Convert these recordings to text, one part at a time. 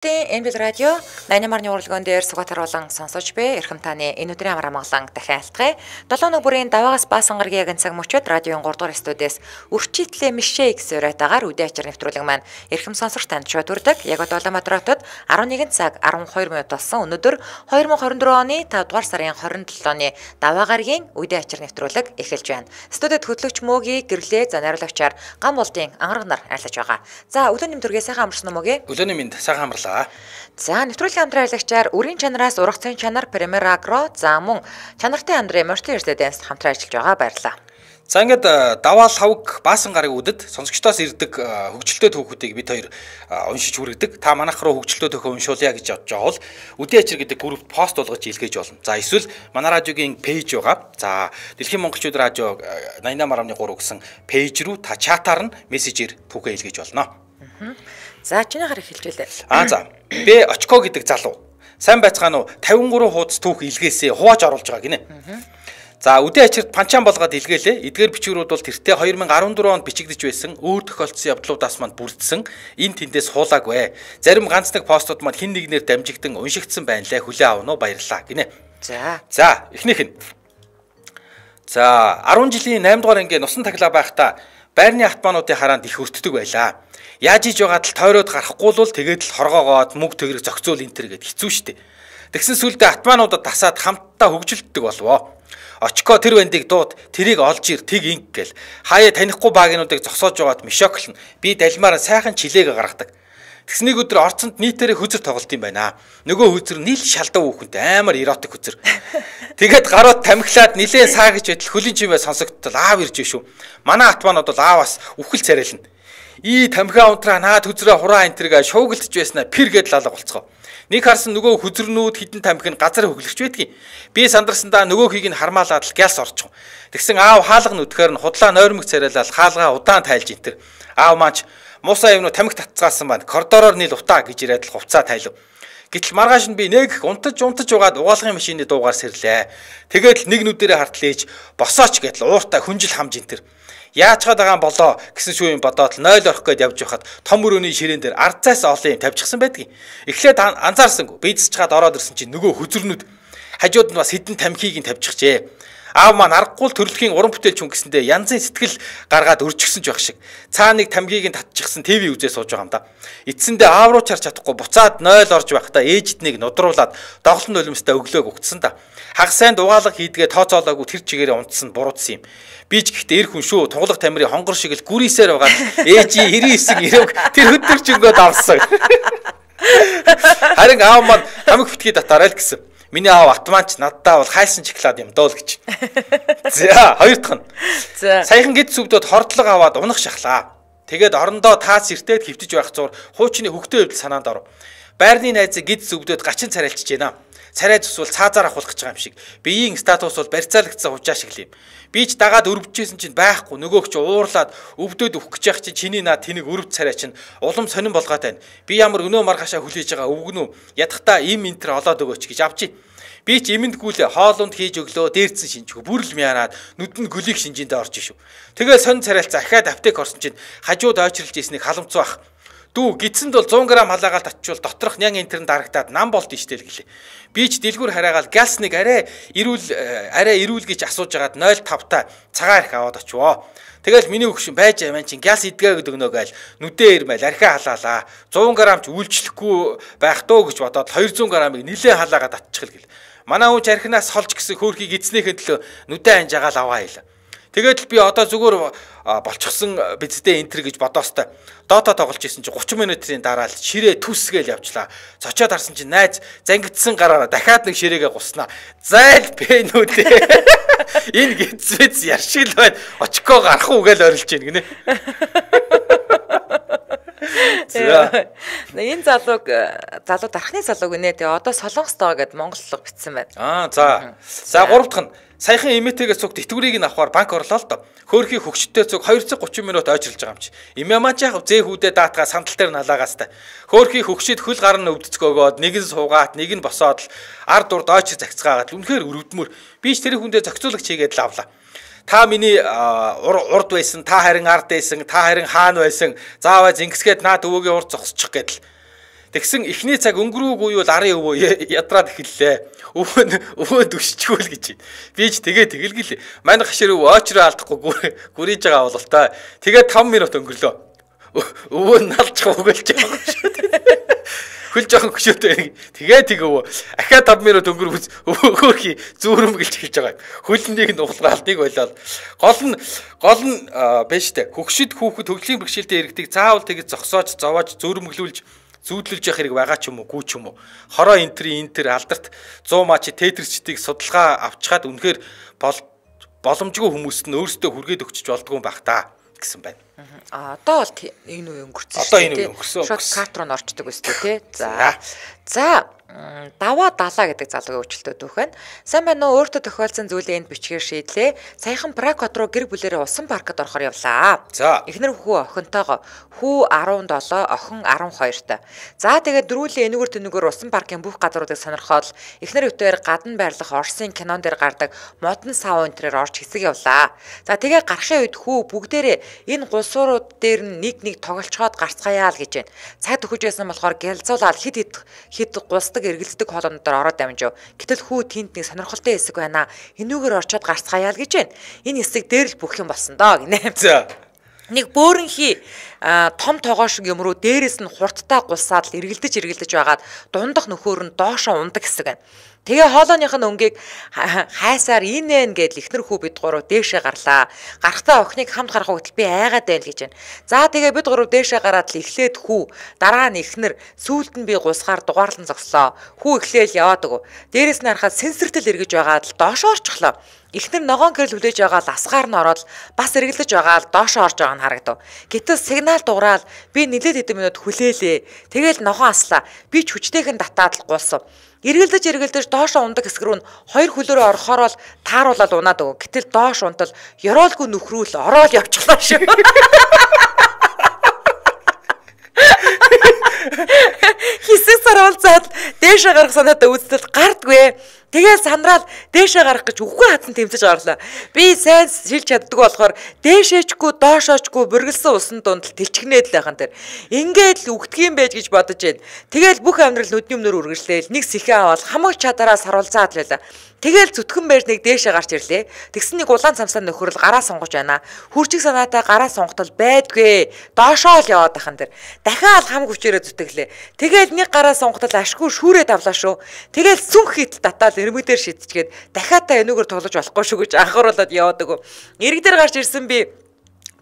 Тэ энэ бил радио 8-ны урлагаан дээр сугатар болон сонсож бэ. Эрхэм таны энэ өдрийн амар амгалан дахин айлтгая. 7 ног бүрийн даваагаас баасан гаргийн яг цаг мөчөд радиогийн 3 дугаар студиэс үрчитлээ мишээ гэсэн уриатаагаар үдэ ачаар нэвтрүүлэг маань эрхэм сонсогч танд шууд хүрдэг. Яг Улаанбаатар хотод 11 цаг 12 минут болсон. Өнөөдөр 2024 оны 5 дугаар сарын 27-ны даваа гаргийн үдэ ачаар нэвтрүүлэг эхэлж байна. Студид хөтлөгч мөөгийн гэрлээ за найруулагчаар гам болдын ангараг нар арилж байгаа. За өглөөний мэдргээ сайхан амарсан уу мөөгээ? Өглөөний мэд сайхан амарлаа. За. За нэвтрүүлгийн хамтраалагчаар үрийн чанараас ургацын чанар Премьер Агро за мөн чанартай Андрей Морти Эрдэдэнс хамтран ажиллаж байгаа баярлаа. За ингээд э, даваал хавг баасан гарын үдэд сонсогчдоос ирдэг э, хөгжилтэй түүхүүдийг бид хоёр э, уншиж хүргэдэг. Та манайх руу хөгжилтэй түүхөө уншуулъя гэж бодож байгаа бол үдээ ачир гэдэг бүрт пост болгож илгээж болно. За эсвэл манай радиогийн пэйж байгаа. За Дэлхийн монголчууд радио 88.3 гэсэн пэйж рүү та чатаар нь мессежээр түүхээ илгээж болно. Аа. За чинийхаар эхэлжүүлээ. Аа за. Б очко гэдэг залуу. Сайн байцгаана уу? 53 хуудас түүх илгээсээ хувааж оруулж байгаа гинэ. За үдэн ачирт панчаан болгоод илгээлээ. Эдгээр бичвэрүүд бол тэртээ 2014 онд бичигдэж байсан өөр тохиолдсон явдлуудаас манд бүрдсэн. Энэ тэндээс хуулааг вэ. Зарим ганц нэг постууд манд хин нэгээр дамжигдсан уншигдсан байналаа. Хүлээ авна уу? Баярлалаа гинэ. За. За, эхнийх нь. За, 10 жилийн 8 дугаар ангийн нусан таглаа байхдаа байрны автомануудын хараанд их өртдөг байлаа. Яаж хийж байгаа тал тойроод гарахгүй л тэгээд л хоргоогоод мөнгө төгрөг зохицуул энэ төр гэд хэцүү штеп. Тэгсэн сүлдээ атмануудад тасаад хамтдаа хөгжилддөг болвоо. Очко тэр бандыг дууд тэрийг олж ир тэг инг гэл. Хаяа танихгүй багинуудыг зогсоож байгаад мишоклно. Би далмаар сайхан чилээг гаргадаг. Тэгснийг өдөр орцонд нийтээрээ хүзэр тоглолт юм байна. Нөгөө хүзэр нийл шалдав хүүхэнд амар эротик хүзэр. Тэгэхэд гарууд тамхилаад нилээ саагч байтал хөлийн чимээ сонсогдтол аав ирж шүү. Манай атманууд бол ааваас үхэл царайлна ий тамхиа унтраа наад хүзрээ хураа энэ тэрэг шуугилдж байснаа пэр гээд лалга болцгоо. Нэг харсан нөгөө хүзрнүүд хідэн тамхи нь газар хөглөгч байдгийн. Би сандарсандаа нөгөөхийг нь хармаалаад л гялс орчих. Тэгсэн аав хаалга нүдхээр нь худлаа нойрмог царайлал хаалгаа удаан тайлж энэ тэр. Аав маач муусаа юмнуу тамхи татцгаасан байна. Коридороор нийл утаа гэж ирээд л хувцаа тайлв. Гэтэл маргааш нь би нэг их унтаж унтаж угаад угаалгын машины дуугаар сэрлээ. Тэгээд л нэг нүдэрээ хартлээж босооч гэдэл ууртаа хүнжил хамж энэ тэр яачгаад байгаа болоо гэсэн шүү юм бодоод 0 орох гээд явж байхад том өрөөний ширээн дээр ард цаас олон юм тавьчихсан байдгийг. Эхлээд анзаарсангүй. Бидс чаад ороод ирсэн чинь нөгөө хүзэрнүүд хажууд нь бас хідэн тамхиг нь тавьчихжээ. Аав маань аргагүй төрөлхийн уран бүтээлч хүн гэсэндээ янзын сэтгэл гаргаад өрчгсөн ч байх шиг. Цаа нэг тамгийг нь татчихсан ТV үзээ сууж байгаа юм да. Эцсэндээ аав руу чарч чадахгүй буцаад 0 орж байхдаа ээжэднийг нудруулад доголон нулимстай өглөөг угтсан да хагас сайн дугаалга хийдгээ тооцоолоогүй тэр чигээрээ унтсан буруудсан юм. Би ч гэхдээ эр хүн шүү тунгалаг тамирын хонгор шиг л гүрийсээр байгаа ээжи 99 90 тэр хөдөлчөнгөө давсан. Харин аав маань хамаг битгий татаарай л гэсэн. Миний аав атманч наддаа бол хайсан шоколад юм дөө л гэж. За хоёр дахь нь. За саяхан гид сүвдөд хордлог аваад унах шахлаа. Тэгээд орондоо таац эртээд хөвтөж байх зур хуучны хөвгтэй хөвдөл санаанд орв. Байрны найз гид зүгдөөд гачин царайлчж байна. Царай зүс бол цаазаар авахлах гэж байгаа юм шиг. Биеийн статус бол барьцаалагдсан хужаа шиг л юм. Би ч дагаад өрөвжсэн чинь байхгүй нөгөөх чи уурлаад өвдөд өгөх гэж явах чинь чиний наа тэнэг өрөв царай чинь улам сонин болгоод байна. Би ямар өнөө маргаашаа хүлээж байгаа өвгнөө ядахта им энтер олоод өгөөч гэж авчи. Би ч эмэндгүүл хоолунд хийж өглөө дээрцэн шинжгүй бүрл мянаад нүд нь гөлийг шинжиндээ орж шүү. Тэгэл сонин царайлцаа ахаад аптек орсон чинь хажууд ойчрилж ийснийг халамцуу ах. Дүү гидсэнд бол 100 г халаагаад татчихвал доторх нян энэ төр нь дарагдаад нам болд нь штэ гэлээ. Би ч дэлгүр хараагаал галс нэг арай эрүүл э, арай эрүүл гэж асууж агаад 0.5 та цагаан арх аваад очивоо. Тэгэл миний өгшин байж аман чин газ идгээ гэдэг нөө гээл нүдээ ирмэл архиа халаалаа. 100 г ч үйлчлэхгүй байх туу гэж бодоод 200 г-ыг нилээ халаагаад татчихл гэл. Манай хүн архинаас холж гисэн хөөрхийг эзнийхэн төлөө нүдээ анжаагаал аваа хэл. Тэгээд л би одоо зүгээр болчихсон биздээ энтер гэж бодоостой. Дота тоглож исэн чи 30 минутын дараа л ширээ түсгээл явчлаа. Цочоод харсан чи найз зангидсан гараараа дахиад нэг ширээгээ гуснаа. Зайл бэнүүдээ. Энэ гизвэц яршиг л байна. Очко гарах уугээл орилж гин гинэ. Энэ залууг э, залуу дарахны залууг гинэ. Тэгээ одоо солонгостоо гэдэг монголлог битсэн байна. Аа за. За гурав дахь нь Саяхан Эмэтэгээс цугт итгүүрийг нь авахаар банк орлоо л доо. Хөөхий хөвчттэй цуг 2 цаг 30 минут ойчрлж байгаа юм чи. Эмэмаач яхав зээ хүүдээ даатгаа сандал дээр налаагаас та. Хөөхий хөвчөд хөл гар нь өвдцгөөгөөд нэг нь суугаат, нэг нь босоод л ар дурд ойч загцгаагаад үнэхээр өрөвдмөр. Би ч тэр хүндээ зохицуулагч хийгээд л авлаа та миний урд байсан, та харин ард байсан, та харин хаан байсан. Зааваа зингсгээд наад өвөгийн урд зогсчих гэдэл. Тэгсэн эхний цаг өнгөрөөгүй юу ларын өвөө ядраад эхэллээ. Өвөө өвөө дүшчихвэл гэж. Би ч тэгээ тэгэлгэл. Манай хашир өвөө очроо алдахгүй гүрийж байгаа бол та. Тэгээ 5 минут өнгөрлөө. Өвөө налж хөглж байгаа шүү дээ хөл жоохон хөшөөтэй байна. Тэгээ тэг өвөө. Ахаа 5 минут өнгөрөв өвөөхий зүүрм гэлж хэлж байгаа юм. Хөлнийг нь ухалгаалтыг болоод гол нь гол нь биш үү? Хөгшид хүүхэд хөгжлийн бэрхшээлтэй иргэдэг заавал тэгж зогсоож зовоож зүүрмглүүлж зүүдлүүлж явах хэрэг байгаа ч юм уу, гүү ч юм уу. Хороо энтри энтер алдарт 100 мачи тейтерчдийг судалгаа авчгаад үнэхээр боломжгүй хүмүүст нь өөрсдөө хүргээд өгчөж болдгүй байх та гэсэн байна. А одоо бол энэ үе өнгөрсөн шүү дээ. Одоо энэ үе өнгөрсөн. Шот карт руу орчдөг өстэй тий. За. За даваа далаа гэдэг залгын үйлчлэлтүүд үхэн. Сайн байна уу? Өөртөө тохиолдсон зүйлээ энд бичгээр шийдлээ. Саяхан Пракот руу гэр бүлээрээ усан паркад орохоор явлаа. За. Эхнэр хүү охинтойгоо хүү 17, охин 12-тай. За тэгээд дөрүүлээ энүүгөр тэнүүгөр усан паркын бүх газруудыг сонирхоод эхнэр өтөөр гадна байрлах Оросын кинон дээр гардаг модон савн өнтрээр орж хэсэг явлаа. За тэгээ гарахын үед хүү бүгдээрээ энэ гулсууд дээр нэг нэг тоглолцоод гарцгаая л гэж байна. Цаг төхөж байсан болохоор гялзуулаад хид хид хэд гулсдаг эргэлздэг хоолойнод ороод дамжив. Гэтэл хүү тэнд нэг сонирхолтой хэсэг байна. Энүүгээр орчоод гарцгаая л гэж байна. Энэ хэсэг дээр л бүх юм болсон доо гинэ. За. Нэг бөөрөнхий том тогоош юм руу дээрээс нь хурдтай гулсаад л эргэлдэж эргэлдэж байгаад дундах нөхөр нь доошо ундаг хэсэг байна. Тэгээ хоолойных нь өнгийг хайсаар энэ нэ гэдэл ихнэр хүү бид гурав дээшээ гарлаа. Гарахтаа охиныг хамт гарах хүртэл би айгаад байл гэж байна. За тэгээ бид гурав дээшээ гараад л эхлээд хүү дараа нь ихнэр сүүлд нь би гусгаар дугаарлан зогслоо. Хүү эхлээл яваад өгөө. Дээрээс нь харахад сэнсэртэл эргэж байгаа л доошоо орчихлоо. Эхнэр ногоон гэрэл хүлээж байгаа л асгаар нь ороод бас эргэлдэж байгаа л доошоо орж байгаа нь харагдав. Гэтэл сигнал дуурал би нилээд хэдэн минут хүлээлээ. Тэгээл ногоон аслаа. Би ч хүчтэйхэн татаад л гулсан. Эргэлдэж эргэлдэж доошоо ундаг хэсэг рүү нь хоёр хөлөөрөө орохоор бол тааруулаад унаад өгөө. Гэтэл доош унтал ёроолгүй нүхрүүл ороод явчихлаа шүү. Хисэг сарвалзаад дээшээ гарах санаатай үзтэл гардгүй. Тэгэл сандраад дээшээ гарах гэж үгүй хатан тэмцэж орлоо. Би сайн шилж чаддгүй болохоор дээшээчгүй доошоочгүй бүргэлсэн усан дунд л тэлчгнээд л байхан тэр. Ингээд л үгтгэх юм байж гэж бодож байна. Тэгэл бүх амьдрал нүдний өмнөр үргэлжлээл нэг сэхээ аваад хамаг чадараа саруулзаад л байлаа. Тэгэл зүтгэн байр нэг дээшээ гарч ирлээ. Тэгсэн нэг улаан цамсаа нөхөрл гараа сонгож байна. Хүрчиг санаатай гараа сонготол байдгүй. Доошоо л яваад ахын дэр. Дахиад хам хүчээрээ зүтгэлээ. Тэгэл нэг гараа сонготол ашгүй шүүрээ давлаа шүү. Тэгэл сүнх хитл татаал зэрмүүдээр шидчихгээд дахиад та энүүгээр тулж болохгүй шүү гэж анхааруулад яваадаг. Иргдэр гарч ирсэн би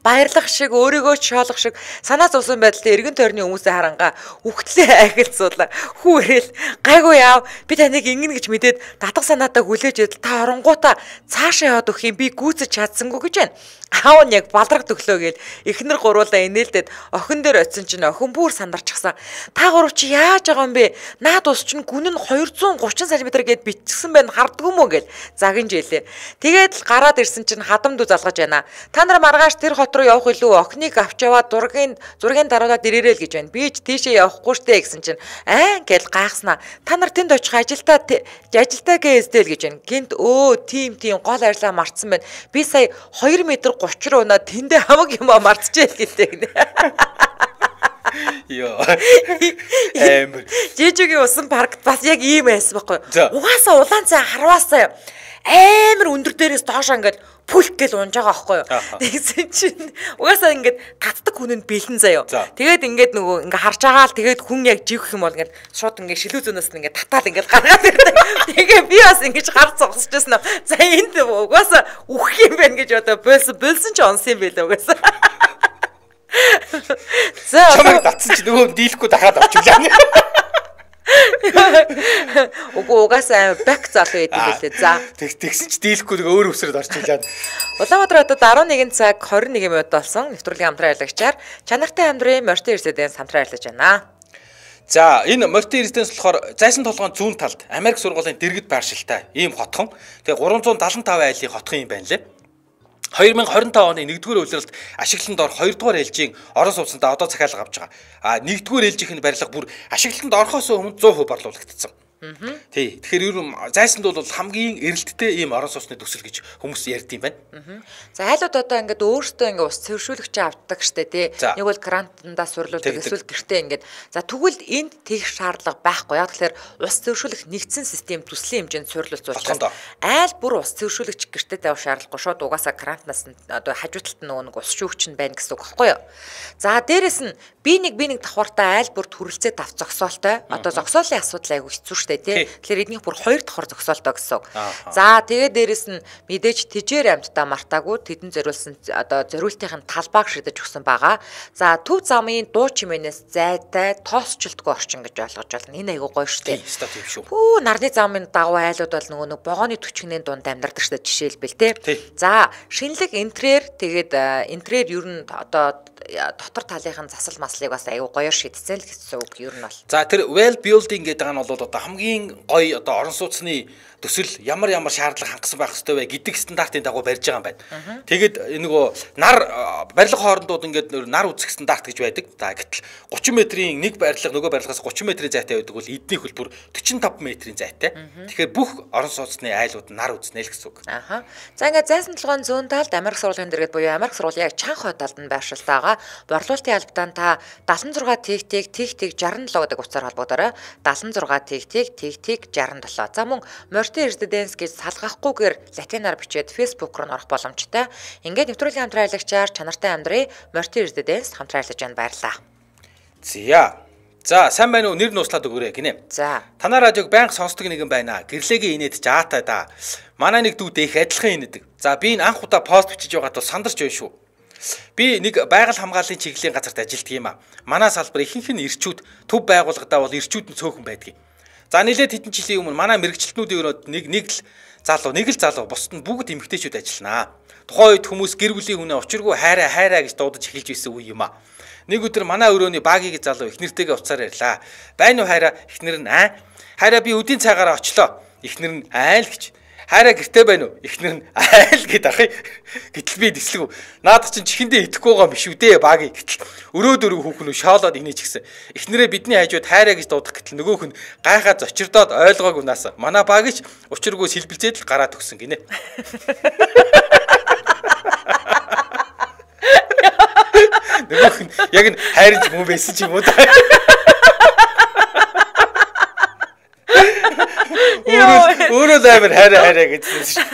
баярлах шиг өөрийгөө ч шоолох шиг санаа зовсон байдлаар эргэн тойрны хүмүүсээ харанга үхтлээ ахилцуулаа хүү ирэл гайгүй яав би таныг ингэнэ гэж мэдээд татах санаатай хүлээж идэл та оронгуудаа цаашаа яваад өгөх юм би гүйцэж чадсангүй гэж байна аав нь яг балраг төглөө гээл эхнэр гуруулаа инээлдэд охин дээр очисон чинь охин бүр сандарчихсан. Та гурав чи яаж байгаа юм бэ? Наад ус чинь гүн нь 230 см гээд битгсэн байна хардгүй мө гээл загинж ялээ. Тэгээд л гараад ирсэн чинь хадамд залгаж байна. Та нар маргааш тэр хот руу явах илүү охиныг авч яваад зургийн зургийн дараалаад ирээрэй л гэж байна. Би ч тийшээ явахгүй штэ гэсэн чинь аа гээл гайхснаа. Та нар тэнд очих ажилдаа ажилдаа гээсдэл гэж байна. Гинт өө тим тим гол арилаа марцсан байна. Би сая 2 м 30 рууна тэндээ хамаг юм аа мартчихэл гэдэг. Йоо. Эмбэр. Жижигийн усан паркт бас яг ийм байсан байхгүй юу? Угаасаа улаан цай харваасаа амар өндөр дээрээс доошоо ингээд пүлт гэл унж байгаа аахгүй юу. Тэгсэн чинь угаасаа ингээд татдаг хүн нь бэлэн заяо. Тэгээд ингээд нөгөө ингээд харж байгаа л тэгээд хүн яг живх юм бол ингээд шууд ингээд шилүү зөнөөс нь ингээд татаал ингээд гаргаад ирдэг. Тэгээ би бас ингээд гар зогсож байсан. За энд угаасаа үхэх юм байна гэж одоо болсон. Болсон ч онс юм байлаа угаасаа. За чамайг татсан чи нөгөө дийлэхгүй дахиад авчихлаа. Угу угаасаа бэк залуу байдгийг хэлээ. За. Тэг тэгсэн ч дийлэхгүй нэг өөр өвсрөд орчихлаа. Улаанбаатар хотод 11 цаг 21 минут болсон. Нэвтрүүлгийн хамтран аялагчаар чанартай амьдрын морьтын эрсдэдээс хамтран аялаж байна. За энэ морьтын эрдэнэс болохоор зайсан толгойн зүүн талд Америк сургуулийн дэргэд байршилтай ийм хотхон. Тэгээ 375 айлын хотхон юм байна лээ. 2025 оны 1-р үйлрэлт ашиглалтанд орох 2-р ээлжийн орон сууцнда одоо захиалга авч байгаа. А 1-р ээлжийнх нь барилга бүр ашиглалтанд орохоос өмнө 100% борлуулагдсан. Тий. Тэгэхээр ер нь зайсанд бол хамгийн эрэлттэй ийм орон сууцны төсөл гэж хүмүүс ярьд юм байна. За айлууд одоо ингээд өөртөө ингээд ус цэвэршүүлэгч авдаг штэ тий. Нэг бол грантандаа сурлуулдаг эсвэл гэртээ ингээд за тэгвэл энд тэгэх шаардлага байхгүй. Яг тэгэхээр ус цэвэршүүлэх нэгдсэн систем төслийн хэмжээнд сурлуулц учраас айл бүр ус цэвэршүүлэгч гэртээ тавих шаардлагагүй шууд угаасаа грантнаас одоо хажуудалт нь нөгөө нэг ус шүүгч нь байна гэсэн үг байхгүй юу. За дээрэс нь би нэг би нэг давхартаа айл бүр төрөлцөө тав зогсоолтой. Одоо зогсоолын асуудал айгүй хэцүү штэ тий. Тэгэхээр эднийх бүр хоёр дахь хор зогсоолтой гэсэн. За тэгээ дээрэс нь мэдээж тэжээр амьтдаа мартаагүй тэдэн зориулсан одоо зориултын талбайг шидэж өгсөн байгаа. За төв замын дуу чимээнээс зайтай тоосчлтгүй орчин гэж ойлгож байна. Энэ айгүй гоё штэ. Бүү нарны замын дагуу айлууд бол нөгөө нэг богооны төчгнээ дунд амьдардаг штэ жишээлбэл тий. За шинэлэг энтрээр тэгээд энтрээр ер нь одоо дотор талынх нь засал маслыг бас аюу гоёор шийдсэн л гэсэн үг ер нь бол. За тэр well building гэдэг нь бол одоо хамгийн гоё одоо орон сууцны төсөл ямар ямар шаардлага хангасан байх ёстой вэ гэдэг стандартын дагуу барьж байгаа юм байна. Тэгэд нөгөө нар э, барилга хоорондууд ингээд нар үзэх стандарт гэж байдаг. За гэтэл 30 метрийн нэг барилга нөгөө барилгаас 30 метрийн зайтай байдаг бол эдний хөлбөр 45 метрийн зайтай. Тэгэхээр бүх орон сууцны айлууд нар үзнэ л гэсэн үг. Аха. За ингээд зайсан толгойн зүүн талд Америк сургуулийн дэргэд буюу Америк сургууль яг чанх хойд талд нь байршилтай байгаа. Борлуулалтын албадан та 76 тэг тэг тэг тэг 67 гэдэг утсаар холбогдорой. 76 тэг тэг тэг тэг 67. За мөн морь Morte is the dance гэж салгахгүйгээр латинаар бичээд Facebook руу орох боломжтой. Ингээд нэвтрүүлгийн хамтраалагчаар чанартай амьдрий Morte is the dance хамтраалагч ань баярлаа. Зя. За сайн байна уу? Нэр нь услаад өгөөрэй гинэ. За. Танаа радиог байнга сонсдог нэгэн байна. Гэрлээгийн инээд жаатай да. Манай нэг дүүд их адилхан инээдэг. За би энэ анх удаа пост бичиж байгаад бол сандарч байна шүү. Би нэг байгаль хамгааллын чиглэлийн газарт ажилладаг юм а. Манай салбар ихэнх нь ирчүүд төв байгууллагадаа бол ирчүүд нь цөөхөн байдаг юм. За нэлээд хэдэн жилийн өмнө манай мэрэгчлэтнүүдийн өрөөд нэг нэг л залуу нэг л залуу бусд нь бүгд эмгтээчүүд ажилланаа. Тухайн үед хүмүүс гэр бүлийн хүнээ очиргүй хайраа хайраа гэж дуудаж эхэлж байсан үе юм а. Нэг өдөр манай өрөөний багийн залуу эхнэртэйгээ уцаар ярьлаа. Байна уу хайраа? Эхнэр нь аа. Хайраа би өдийн цагаараа очлоо. Эхнэр нь айл гэж. Хайраа гэртээ байна уу? Эхнэр нь айл гэд ахыг. Гэтэл би дислэв. Наадах чинь чихэндээ идэхгүй байгаа биш үү дээ багий. Гэтэл өрөө дөрөв хүүхэн нь шоолоод инеж гисэн. Эхнэрээ бидний хажууд хайраа гэж дуудах гэтэл нөгөөх нь гайхаа зочирдоод ойлгоогүй наасаа. Манай багийч учиргүй сэлбэлзээд л гараа төгсөн гинэ. Нөгөөх нь яг нь хайрж хүн байсан ч юм уу даа. Өөрөө амар хараа хараа гэсэн чинь.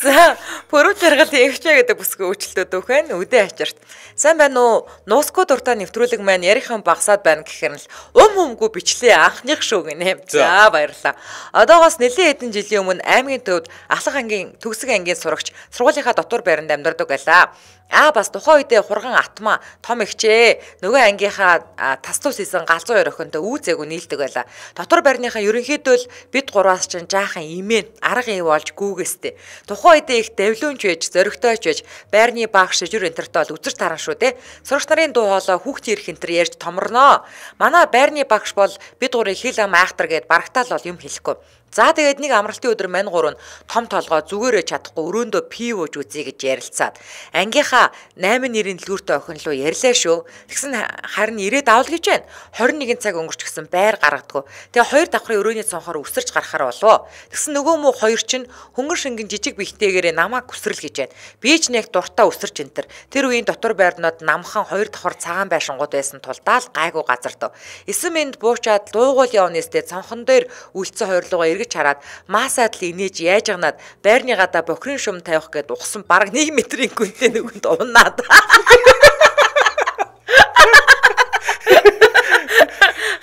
За, пөрөв жаргал эгчээ гэдэг бүсгүй үйлчлэлд өөх байх. Үдээ ачаарт. Сайн байна уу? Нууско дуртай нэвтрүүлэг маань ярихын багсаад байна гэхээр л ум умгүй бичлээ анхных шүү гинэ. За, баярлалаа. Одоогоос нэлээд хэдэн жилийн өмнө аймгийн төвд Алх ангийн Төгсөг ангийн сурагч сургуулийнхаа дотор байранд амьдардаг байлаа. Аа бас тухайн үедээ хурган атма том ихчээ нөгөө ангийнхаа тастус хийсэн галзуу өрөхөнтэй үүзээгүй нийлдэг байла. Дотор барьныхаа ерөнхийдөө л бид гурваас чинь жаахан имэн арга ив болж гүүгээстэй. Тухайн үедээ их давлуунч вэж зөрөгтэйч вэж байрны багш шижүр энтертэй бол үзэж таран шүү те. Сурагч нарын дуу хоолой хүүхд ирэх энтер ярьж томорноо. Манай байрны багш бол бид гурыг хил ам айхтар гэд барагтаал бол юм хэлэхгүй. За тэгээд нэг амралтын өдөр мань гурав нь том толгой зүгээрээ чадахгүй өрөөндөө пив ууж үзье гэж ярилцаад ангийнхаа 8 нэрийн дэлгүүртээ охин лөө ярьлаа шүү. Тэгсэн харин ирээд авал гэж байна. 21 цаг өнгөрчихсөн байр гаргадгүй. Тэгээ хоёр давхрын өрөөний цонхоор өсөрч гарахаар болов. Тэгсэн нөгөө муу хоёр чинь хөнгөн шингэн жижиг бихтэйгээр намааг хүсрэл гэж байна. Би ч нэг дуртай өсөрч энэ төр. Тэр үеийн дотор байрнууд намхан хоёр давхар цагаан байшингууд байсан тулдаа л гайгүй газар дөө. Эсэм энд буучаад дуугуул явна нэстэ цонхон дээр үлдсэн хоёр лугаа эргэж хараад маасаад л инээж яаж гнаад байрны гадаа бохирын шум тавих гээд ухсан баг 1 метрийн гүнтэй нүгэнд унаад.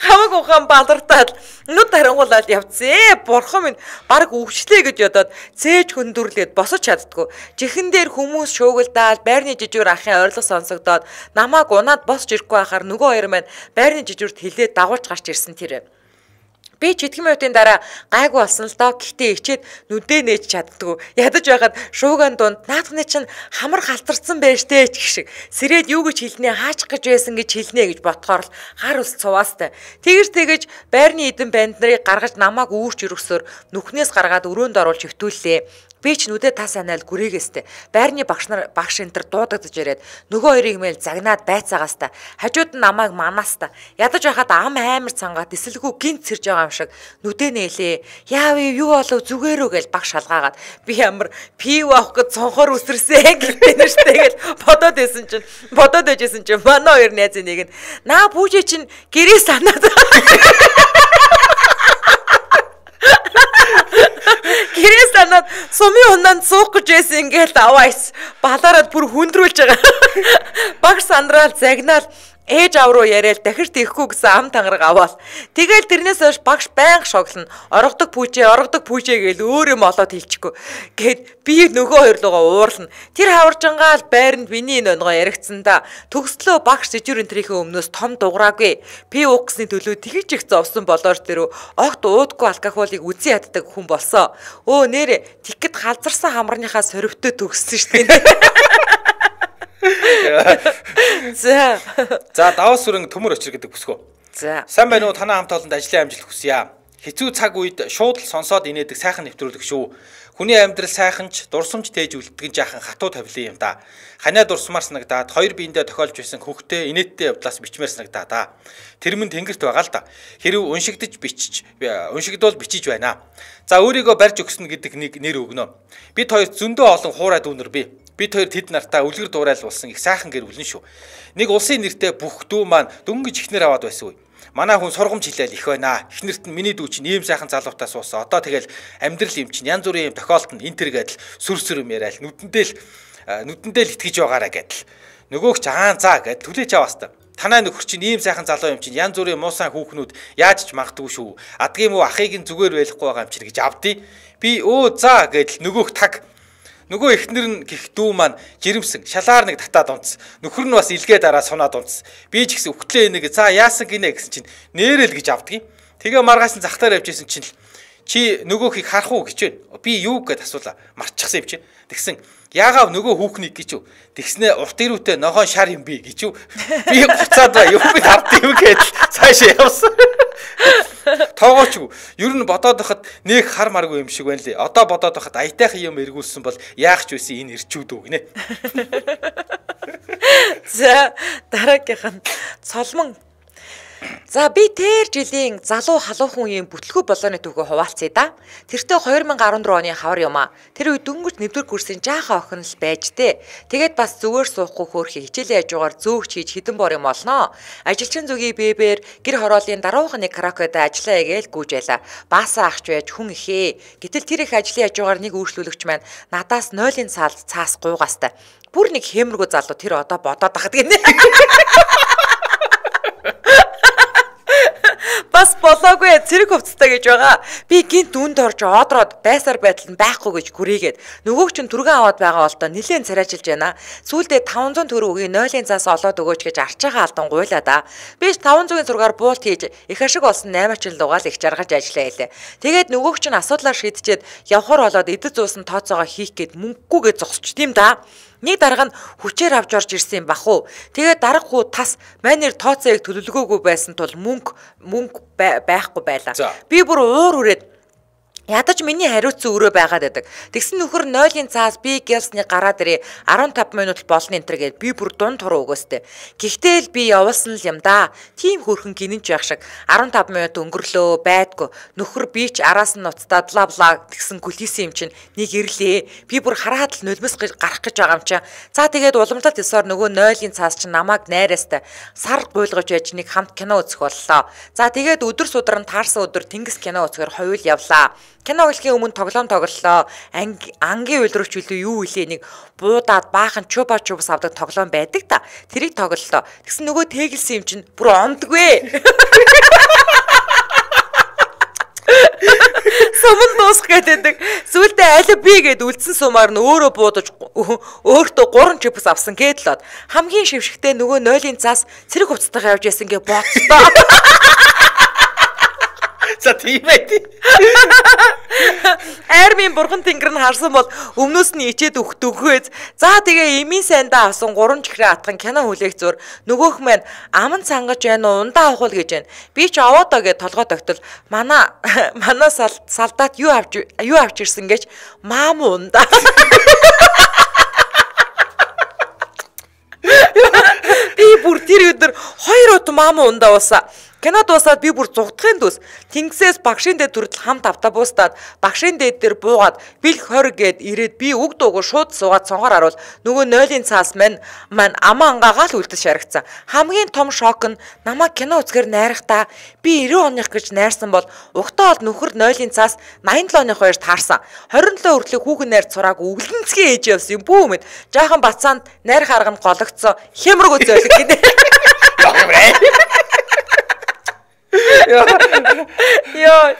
хамаг ухаан балартаад нүд дарангуулаад явцээ. Бурхан минь баг өвчлээ гэж бодоод цээж хөндөрлөөд босож чаддгүй. Чихэн дээр хүмүүс шуугилдаал байрны жижиг ахын ойрлог сонсогдоод намааг унаад босч ирэхгүй байхаар нөгөө хоёр маань байрны жижигт хилээд дагуулж гарч ирсэн тэрэ. Би ч итгэн минутын дараа гайгүй болсон л доо. Гэхдээ ичээд нүдээ нээж чаддгүй. Ядаж байгаад шууган дунд наадхны чинь хамар халтарсан байж тээ ч гэх шиг. Сэрээд юу гэж хэлнэ, хаачих гэж байсан гэж хэлнэ гэж бодхоор л хар ус цуваастай. Тэгэр тэгэж байрны эдэн банд нарыг гаргаж намааг үүрч өргсөөр нүхнээс гаргаад өрөөнд оруулж хөвтүүллээ. Би ч нүдэд тас анаал гүрээгээстэй. Байрны багш нар багш энэ төр дуудагдж ирээд нөгөө хоёрыг мэл загнаад байцаагаас та хажууд нь намайг манаас та ядаж байхад ам аамир цангаад эсэлгүй гинт сэрж байгаа юм шиг нүдэ нээлээ. Яав юу болов зүгээрөө гэл багш шалгаагаад би ямар пив авах гэж цонхоор үсэрсэн гэдэг нь штэ гэл бодоод байсан чинь бодоод байжсэн чинь манай хоёр найз нэг нь наа бүжээ чинь гэрээ санаад Тэрээ санаад сумын унаанд суух гэж байсан ингээл даваа ис балаараад бүр хүндрүүлж байгаа. Багш сандраал загнаал ээж аав руу яриад дахирт ихгүй гэсэн ам тангараг аваал. Тэгэл тэрнээс хойш багш байнга шоглоно. Оргодог пүүжээ, оргодог пүүжээ гээл өөр юм олоод хэлчихгүй. Гээд би нөгөө хоёр лугаа уурлна. Тэр хаваржангаал байранд миний энэ өнгөө яригдсан да. Төгслөө багш жижүүр энтрийнхээ өмнөөс том дуграагүй. Пи уух гэсний төлөө тгийж их зовсон болоор тэрөө огт уудгүй алкохолыг үзий яддаг хүн болсон. Өө нэрэ тикет халзарсан хамарныхаа соривтой төгссөн шүү дээ. За. За даваас сүрэн төмөр очир гэдэг бүсгөө. За. Сайн байна уу? Танаа хамт олонд ажлын амжилт хүсье. Хэцүү цаг үед шууд л сонсоод инээдэг сайхан нэвтрүүлэг шүү. Хүний амьдрал сайхан ч дурсамж тээж үлдгэн жаахан хатуу тавилын юм да. Ханаа дурсмаар санагдаад хоёр биендээ тохиолж байсан хөвгтэй инээдтэй явдлаас бичмээр санагдаа да. Тэр мэн тэнгэрт байгаа л да. Хэрв уншигдж бичиж э, уншигдвал бичиж байна. За өөрийгөө барьж өгснө гэдэг нэг нэр өгнө. Бид хоёр зөндөө олон хуурай дүүнер бий. Бид хоёр тэд нартаа үлгэр дуурайл болсон их сайхан гэр бүлэн шүү. Нэг улсын нэртэй бүх дүү маань дөнгөж ихнэр аваад байсан үе. Манай хүн сургамж хилээл их байна. Эхнэрт нь миний дүү чинь ийм сайхан залуутай суусан. Одоо тэгэл амьдрал юм чинь янз бүрийн юм тохиолдолд нь энтер гэдэл сүр сүр юм яриа л нүдэндээ л нүдэндээ л итгэж байгаараа гэдэл. Нөгөөх ч аа заа гэд түлээж аваастаа танаа нөхөр чинь ийм сайхан залуу юм чинь янз бүрийн муусан хүүхнүүд яаж ч магдгүй шүү. Адгийн муу ахыг нь зүгээр байхгүй байгаа юм чинь гэж авдий. Би өө заа гэдэл нөгөөх таг Нөгөө эхнэр нь гихдүү маань жирэмсэн, шалаар нэг татаад унтсан. Нөхөр нь бас илгээ дараа сунаад унтсан. Би ч гэсэн өгтлээ энийг за яасан гинэ гэсэн чинь нээрэл гэж авдгийг. Тэгээ маргаас нь захтаар явжсэн чинь л чи нөгөөхийг харах уу гэж байна. Би юу гэд асуулаа. Марчихсан юм чинь. Тэгсэн яагаав нөгөө хүүхнийг гэж юу? Тэгснэ урт ирүүтэй нохоон шар юм би гэж юу? Би буцаад ба юу би хардив гэж цаашаа явсан. Тоогооч. Ер нь бодоод байхад нэг хар маргүй юм шиг байна лээ. Одоо бодоод байхад аятайхан юм эргүүлсэн бол яах ч байсан энэ ирчүүд үү гинэ. За дараагийнх нь цолмон За би тэр жилийн залуу халуухан үеийн бүтлгүү болооны төвхөө хуваалцъя да. Тэртээ 2014 оны хавар юм а. Тэр үед дөнгөж нэвдүгээр курсын жаахан охин л байж дээ. Тэгээд бас зүгээр суухгүй хөөрхи хичээлийн хажуугаар зөөгч хийж хідэн бор юм олноо. Ажилчин зүгийн бэбэр гэр хорооллын даруухан нэг каракед ажиллаа гээл гүйжээла. Баасаа ахч байж хүн ихээ. Гэтэл тэр их ажлын хажуугаар нэг үйлчлүүлэгч маань надаас 0-ын цаалд цаас гуйгаастай. Бүр нэг хэмэргүй залуу тэр одоо бодоод ахдаг гинэ. бас болоогүй цэрэг хувцтай гэж байгаа. Би гинт дүнд орж одроод байсаар байдал нь байхгүй гэж гүрийгээд нөгөө ч түргэн аваад байгаа бол та нилээн царайжилж байна. Сүүлдээ 500 төгрөг үгийн 0-ын цаас олоод өгөөч гэж арчаага алдан гуйлаа да. Би 500-ийн зургаар буулт хийж их ашиг олсон 8-ач дугаал их жаргаж ажиллаа хэлээ. Тэгээд нөгөө ч асуудлаар шийдчихэд явхаар болоод эдэд зуусан тооцоогоо хийх гээд мөнгөгүйгээ зогсч тийм да. Нэг дарга нь хүчээр авч орж ирсэн юм баху. Тэгээд даргагүй тас манер тооцоог төлөвлөгөөгүй байсан тул мөнгө мөнгө байхгүй байлаа. Би бүр уур үрээд Ядаж миний хариуц өөрөө байгаад байдаг. Тэгсэн нөхөр 0-ын цаас би гэрсний гараад ирээ 15 минут болно энэ төр гэд би бүр дунд тур өгөөстэй. Гэхдээ л би явуулсан л юм да. Тим хөрхөн гинэнч байх шиг 15 минут өнгөрлөө байдгүй. Нөхөр би ч араас нь нуцтаа бла бла гэсэн гүлгийсэн юм чинь нэг ирлээ. Би бүр хараад л нулимс гарах гэж байгаа юм чи. За тэгээд уламжлалт ёсоор нөгөө 0-ын цаас чинь намайг найраастай сар гуйлгаж байж нэг хамт кино үзэх боллоо. За тэгээд өдөр судран таарсан өдөр тэнгис кино үзэхээр хоёул явлаа. Кино хөглөхийн өмнө тоглоом тоглолоо. Ангийн үйлрүүлч үлээ юу илээ нэг буудаад баахан чупа чупс авдаг тоглоом байдаг та. Тэрийг тоглолоо. Тэгсэн нөгөө тэгэлсэн юм чинь бүр ондгвэ. Сумд дуусах гэдэг. Сүүлдээ аль би гэд үлдсэн сумаар нь өөрөө буудаж өөртөө 3 чипс авсан гэдлээд хамгийн шившгтээ нөгөө нойлын цаас цэрэг хувцтайгаа явж ясан гэж бодтоо. За тийм ээ тий. Армийн бурхан тэнгэр нь харсан бол өмнөөс нь ичээд өгт өгөөз. За тэгээ эмийн сайндаа асан гурван чихрээ атхан кино хүлээх зур нөгөөх маань аман цангаж байна уу ундаа авах уу гэж байна. Би ч овоо доо гэж толгой тогтол мана мана салдаад юу авч юу авч ирсэн гэж маам ундаа. Би бүр тэр өдөр хоёр удаа маам ундаа уусаа. Кино дуусаад би бүр зугдахын төс тэнгисээс багшийн дээд хүртэл хамт автобусдаад багшийн дээд дээр буугаад бил 20 гээд ирээд би үг дуугүй шууд суугаад цонгор аруул нөгөө нойлын цаас мань маань амаа ангаагаал үлдэл шаргцсан. Хамгийн том шок нь намайг кино үзгээр найрахдаа би 90 оных гэж найрсан бол угтаа бол нөхөр нойлын цаас 87 оных хоёр таарсан. 27 хүртэл хүүхэн найр цурааг өглөнцгий ээж явсан юм бүү мэд. Жаахан бацаанд найр харганд гологцсон хямраг үзөөлөг гэдэг. Йоо.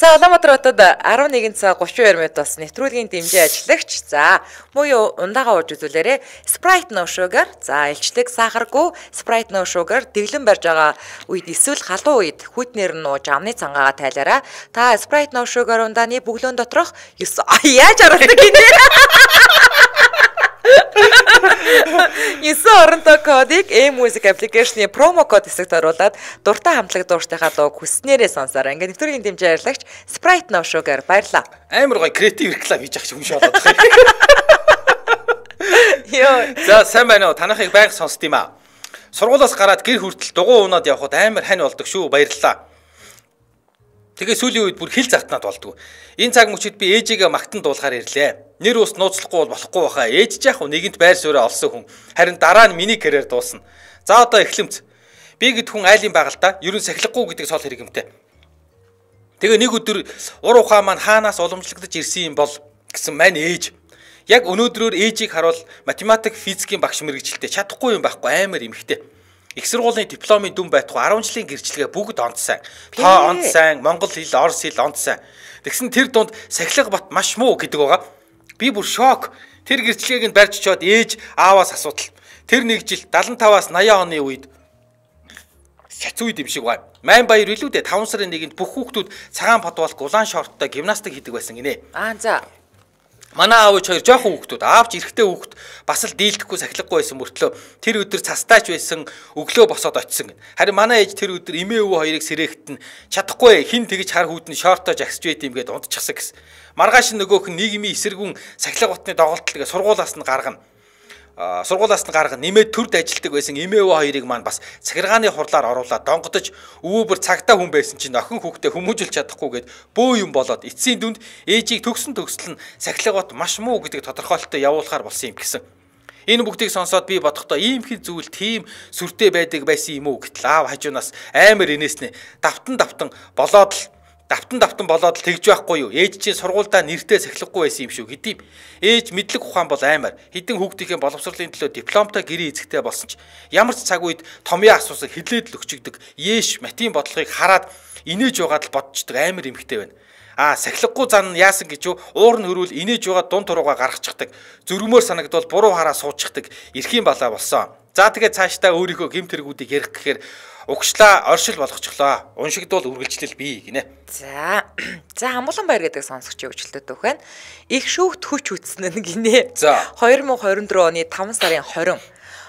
За Улаанбаатар хотод 11 цаг 32 минут бас нэвтрүүлгийн дэмжээ ажиллагч. За муу ундаага ууж үзүүлээрэ Sprite No Sugar. За элчлэг сахаргүй Sprite No Sugar дэглэн барьж байгаа үед эсвэл халуун үед хүйтнэр нь ууж амны цангаагаа тайлаараа. Та Sprite No Sugar ундааны бөглөн доторх 9 яаж аруулдаг гэдэг. Есэн оронтой кодыг M-Music application-ы промо код хэсэгт оруулаад дуртай хамтлаг дууштайхаа лог хүснээрээ сонсоорой. Ингээд нэвтрүүлгийн дэмжээ арилгагч Sprite No Sugar баярлаа. Амар гоё креатив реклам хийж ахчих хүн шалаад байна. Йоо. За сайн байна уу? Танахыг байнга сонсд юм аа. Сургуулаас гараад гэр хүртэл дугуй уунаад явхад амар хань болдог шүү. Баярлалаа. Тэгээ сүүлийн үед бүр хил загтнаад болдгоо. Энэ цаг мөчид би ээжигээ магтан дуулахаар ирлээ. Нэр ус нууцлахгүй бол болохгүй баха. Ээж жаах нэгэнт байр суурь олсон хүн. Харин дараа нь миний карьер дуусна. За одоо эхлэмц. Би гэд хүн айлын багалтаа ерөн сахилахгүй гэдэг цол хэрэгмтэй. Тэгээ нэг өдөр ур ухаа маань хаанаас уламжлагдаж ирсэн юм бол гэсэн мань ээж яг өнөөдрөөр ээжийг харуул математик физикийн багш мэрэгчлээ чадахгүй юм байхгүй амар эмхтэй. Их сургуулийн дипломын дүн байтугай 10 жилийн гэрчлэгээ бүгд онд сайн. Та онд сайн, Монгол хэл, Орос хэл онд сайн. Тэгсэн тэр дунд сахилга бат маш муу гэдэг байгаа. Би бүр шок. Тэр гэрчлэгийг нь барьж чоод ээж ааваас асуудал. Тэр нэг жил 75-аас 80 оны үед шац үед юм шиг бай. Майн баяр илүү дээ 5 сарын нэгэнд бүх хүүхдүүд цагаан подвалк улаан шорттой гимнастик хийдэг байсан гинэ. Аа за. Манай аав ээж хоёр жоохон хүүхдүүд. Аавч эрэгтэй хүүхд бас л дийлдэхгүй сахилахгүй байсан мөртлөө тэр өдөр цастаач байсан өглөө босоод очисон гэн. Харин манай ээж тэр өдөр эмээ өвөө хоёрыг сэрээхт нь чадахгүй хин тэгж хар хүүд нь шортож агсч байт юм гээд унтчихсан гэсэн. Маргааш нөгөөх нь нийгмийн эсэргүүн сахилга батны доголдолгээ сургуулаас нь гаргана сургуулиас нь гарга нэмээд төрд ажилтдаг байсан эмээвэ хоёрыг маань бас цахиргааны хурлаар оруулаад донгодож өвөө бүр цагтаа хүн байсан чинь охин хүүхдээ хүмүүжүүлж чадахгүйгээд бөө юм болоод эцсийн дүнд ээжийг төгсөн төгсөл нь сахилгат маш муу гэдэг тодорхойлолтод явуулахаар болсон юм гисэн. Энэ бүгдийг сонсоод би бодохдоо ийм хин зүйл тийм сүртэй байдаг байсан юм уу гэтэл аав хажуунаас амар инээснэ давтан давтан болоод л давтан давтан болоод л тэгж байхгүй юу? Ээж чинь сургуульдаа нэртээ сахилахгүй байсан юм шүү гэдэм. Ээж мэдлэг ухаан бол аймаар хідэн хүүхдийнхээ боловсролын төлөө дипломтой гэрээ эзэгтэй болсон ч ямар ч цаг үед томьёо асуусыг хилээд л өчгдөг. Ээш матийн бодлогыг хараад инээж байгаад л бодчдөг аймаар эмхтэй байна. А сахилахгүй зан нь яасан гэж юу? Уур нь хөрвөл инээж байгаа дунд турууга гаргачихдаг. Зөргмөр санагдвал буруу хараа суучихдаг. Ирхийн балаа болсон. За тэгээ цаашдаа өөрийнхөө гимт хэрэгүүдийг ярих гэхээр Угшлаа оршил болгочихлоо. Уншигдвал үргэлжлэл бий гинэ. За. За хамгуулан баяр гэдэг сонсогчийн өчлөлтөд өгөх нь их шүүхт хүч үтснэ гинэ. За. 2024 оны 5 сарын 20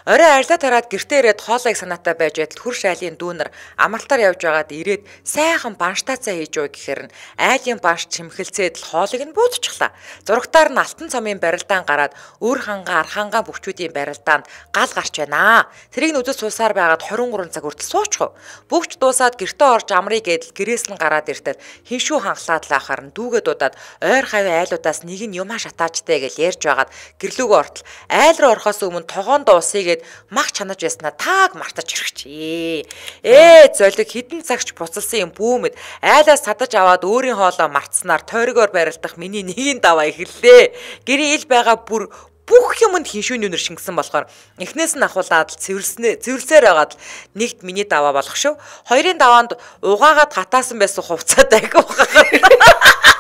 Орой арьлаа тараад гэртээ ирээд хоолойг санаатай байж байтал хурш айлын дүүнэр амралтаар явж байгаад ирээд сайхан банштацаа хийж уу гэхээр нь айлын банш чимхэлцээд л хоолыг нь буудчихлаа. Зурагтаар нь алтан цомын барилдаан гараад өөр ханга арханга бүхчүүдийн барилдаанд гал гарч байна. Тэрийг нь үзэл суулсаар байгаад 23 цаг хүртэл суучхав. Бүгч дуусаад гэртээ орж амрыг гэдэл гэрээс нь гараад иртэр хиншүү хангалаад лахаар нь дүүгээ дуудаад ойр хавь айлуудаас нэг нь юмаа шатаачтай гэж ярьж байгаад гэрлүүгөө ортол айл руу орохоос өмнө тогоон дуусыг тэгээд мах чанаж яснаа тааг мартаж хэрэгчээ. Ээ золиг хідэн цагч буцалсан юм бүүмэд айлаас садаж аваад өөрийн хоолоо мартснаар тойргоор барилдах миний нэгэн даваа эхэллээ. Гэрийн ил байгаа бүр бүх юмд хиншүүний өнөр шингэсэн болохоор эхнээс нь ахуулаад цэвэрснээ цэвэрлсээр байгаад нэгт миний даваа болох шүү. Хоёрын даваанд угаагаад гатаасан байсан хувцас дахиг угаагаад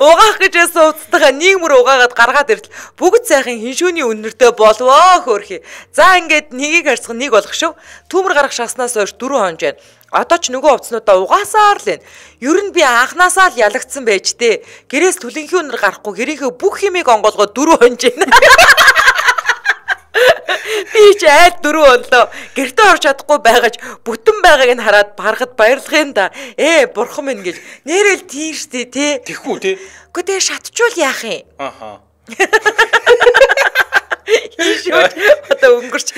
Угаах гэж байсан уцтайгаа нийгмөр угаагаад гаргаад ирдэл бүгд сайхан хиншүүний үнэртэй болвоо хөөрхи. За ингээд нэгийг харьцах нэг болох шүү. Түүмэр гарах шаснаас хойш 4 хоног байна. Одоо ч нөгөө уцнуудаа угаасаар л энэ. Ер нь би анханасаа л ялагдсан байж тээ. Гэрээс түлэнхий өнөр гарахгүй гэрийнхээ бүх химийг онгоолгоод 4 хоног байна. Би ч айл дөрөв өглөө гэртээ орж чадахгүй байгаж бүтэн байгааг нь хараад барахад баярлахын да. Ээ бурхан минь гэж нэрэл тийм штэ тий. Тэхүү тий. Гэхдээ тэгээ шатчул яах юм? Ахаа. Шүүд одоо өнгөрч.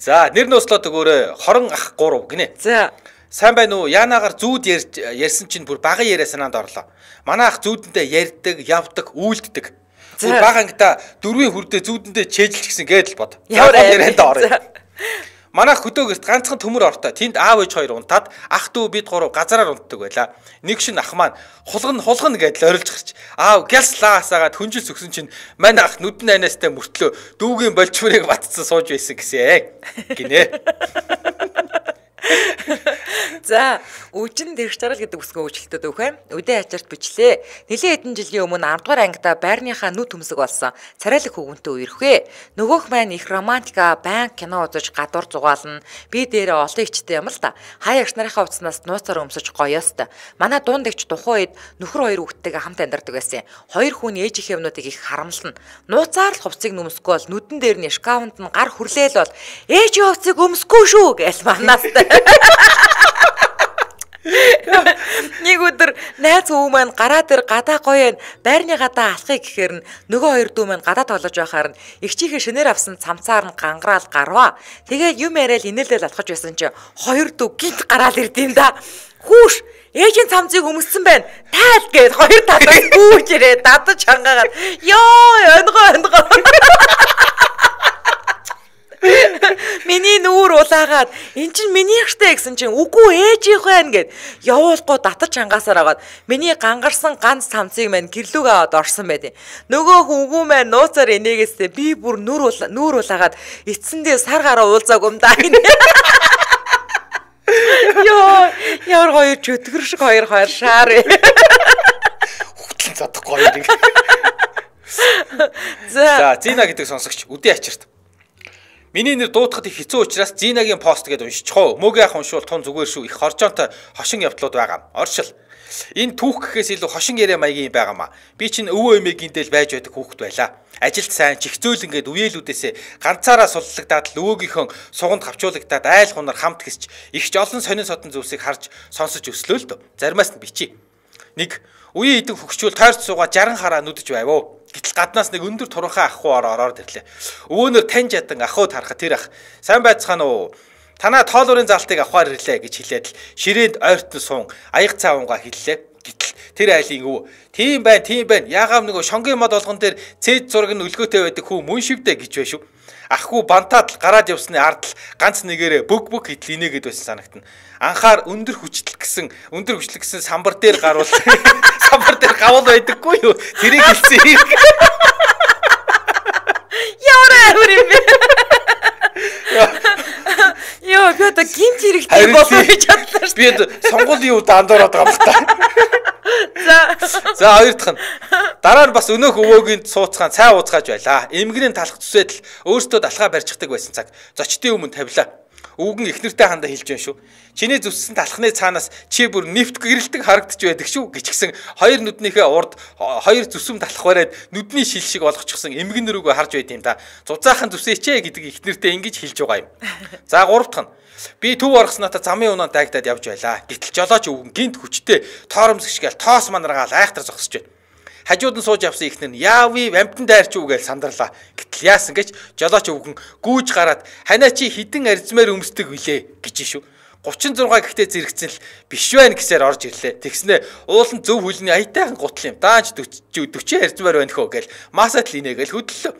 За, нэр нь услаад өгөөрэ 20 ах 3 гинэ. За. Сайн байна уу? Яанагаар зүуд ярьсан чинь бүр багын яриа санаанд орлоо. Манай ах зүудэндээ ярьдаг, явдаг, үйлддэг. Баг ангида дөрвийн хүрдээ зүудэндээ чэжилчихсэн гэдэл бод. Яг ярианд орё. Манайх хөдөө гэрт ганцхан төмөр ортой. Тэнд аав ээж хоёр унтаад ах дүү бид гурав газараар унтдаг байлаа. Нэг шин ах маань хулгана хулгана гэдэл орилж гарч. Аав гялслаасаагаад хүнжил сүгсэн чинь мань ах нүдэн айнастай мөртлөө дүүгийн болчмөрийг батцсан сууж байсан гэсэн гинэ. За, үжин дэрх жаргал гэдэг үсгөө үйлчлэлтэд өгөх юм. Үдэн ачаарт бичлээ. Нилийн хэдэн жилийн өмнө 10 дугаар ангида байрныхаа нүд төмсөг болсон царайлаг хөвгөнтэй үерхвэ. Нөгөөх маань их романтика, баян кино үзэж гадуур зугаална. Би дээрээ олон ичтэй юм л да. Хай ягч нарынхаа уцнаас нууцаар өмсөж гоёстой. Манай дунд эгч тухайн үед нөхөр хоёр хүүхдтэйгээ хамт амьдардаг байсан. Хоёр хүн ээжийнхээ юмнуудыг их харамлна. Нууцаар л хувцсыг нүмсэхгүй бол нүдэн дээр нь шкафанд нь гар хүрлээл бол ээж хувцсыг өмсөхгүй шүү гэж манаас та Нэг өдөр найз өвөө маань гараа дээр гадаа гоё энэ байрны гадаа алахыг гэхээр нь нөгөө хоёр дүү маань гадаа тоглож байхаар нь эгчийнхээ шинээр авсан цамцаар нь гангараал гарваа. Тэгээд юм яриад инээлэл алхаж байсан чинь хоёр дүү гинт гараал ирдэм да. Хүүш ээжийн цамцыг өмссөн байна. Тайл гээд хоёр талаас гүүж ирээ дадаж хангаагаад ёо онгоо онгоо Миний нүүр улаагаад эн чинь миний ихтэй гэсэн чинь үгүй ээжийнх байна гэд явуулахгүй татаж ангаасаар агаад миний гангарсан ганц самцыг маань гэрлүүгээ аваад орсон байд. Нөгөө хүн үгүй маань нууцаар энийгээсээ би бүр нүр нүүр улаагаад эцэндээ сар гараа уулзааг юм да. Йоо, ямар гоё чөтгөр шиг хоёр хоёр шаар вэ. Хөтлөн задахгүй юм. За, Зина гэдэг сонсогч үдээ ачирт. Миний нэр дуудахад их хэцүү учраас Зинагийн пост гэдээ уншчих уу. Мөөгөө ах уншвал тун зүгээр шүү. Их хоржоонтой хошин явдлууд байгаа. Оршил. Энэ түүх гэхээс илүү хошин яриа маягийн байгаамаа. Би чинь өвөө эмээгийнтэй л байж байдаг хүүхэд байлаа. Ажилд сайн чигцөөл ингээд үеэлүүдээсээ ганцаараа суллагдаад л өвөөгийнхөн суганд хавчуулагдаад айл хунаар хамт гисч ихч олон сонин содон зүйлсийг харж сонсож өслөө л дөө. Заримаас нь бичи. 1. Үеийн эдэн хөгчүүл тойрц сууга 60 хараа нүдэж байв. Гэтэл гаднаас нэг өндөр турхаа ах хуу ороод ирлээ. Өвөөнөр тань жадан ахууд харахад тэр ах сайн байцгаана уу? Танаа тоолуурын залтыг авахар ирлээ гэж хэлээд л ширээнд ойртон суун аяг цаавнгаа хэллээ. Гэтэл тэр айлын өв тийм бай, тийм байна. Ягаав нөгөө шонгийн мод олгон дээр цээд зураг нь өлгөөтэй байдаг хүү мөн шивдэ гэж байшгүй Ахгүй бантаад л гараад явсны ард л ганц нэгээрээ бүг бүг хитл инэ гэд байсан санагтана. Анхаар өндөр хүчлэл гэсэн өндөр хүчлэл гэсэн самбар дээр гарвал самбар дээр гавал байдаггүй юу? Тэрийг хэлсэн юм. Яарэ хөрөө. Йоо, би одоо гинт хэрэгтэй болов гэж бодлоо шүү. Би сонгуулийн үед андуураад байгаа бах та. За. За хоёр дахь нь. Дараа нь бас өнөөх өвөөгийн сууцхан цай ууцгааж байлаа. Эмгэрийн талх төсөөдл өөртөө далхаа барьчихдаг байсан цаг зочдын өмнө тавилаа. Өвгөн эхнэртэй хандаа хэлж байна шүү. Чиний зүссэн талхны цаанаас чи бүр нефт гэрэлтэг харагдж байдаг шүү гिचгсэн хоёр нүднийхээ урд хоёр зүсэм талх бариад нүдний шил шиг болгочихсон эмгэн рүүгээ харж байд юм да. Зузаахан зүсээч ээ гэдэг эхнэртэй ингэж хэлж байгаа юм. За гурав дахь нь би төв оргосноотаа замын унаа дайгдаад явж байлаа. Гэтэл жолооч өвгөн гинт хүчтэй тоормсгшгээл тоос манарагаал айхтар зогсож байна хажууд нь сууж явсан ихнэр нь яави вампин дайрч уу гэж сандарлаа. Гэтэл яасан гэж жолооч өвгөн гүүж гараад ханаа чи хідэн арзмаар өмсдөг билээ гэж шүү. 36 гэхдээ зэрэгцэн л биш байна гэсээр орж ирлээ. Тэгснээ уулын зөв хөлний аятайхан гутал юм. Даанч 40 40 харьцмаар байна хөө гэл масат л инэ гэл хөдлөлөө.